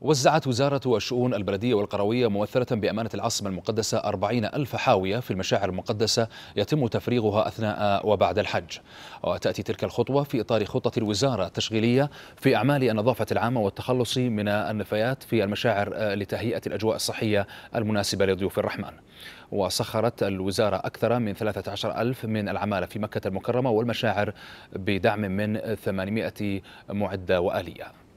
وزعت وزارة الشؤون البلدية والقروية مؤثرة بأمانة العاصمة المقدسة أربعين ألف حاوية في المشاعر المقدسة يتم تفريغها أثناء وبعد الحج وتأتي تلك الخطوة في إطار خطة الوزارة التشغيلية في أعمال النظافة العامة والتخلص من النفايات في المشاعر آه، لتهيئة الأجواء الصحية المناسبة لضيوف الرحمن وسخرت الوزارة أكثر من 13 ألف من العمالة في مكة المكرمة والمشاعر بدعم من 800 معدة وآلية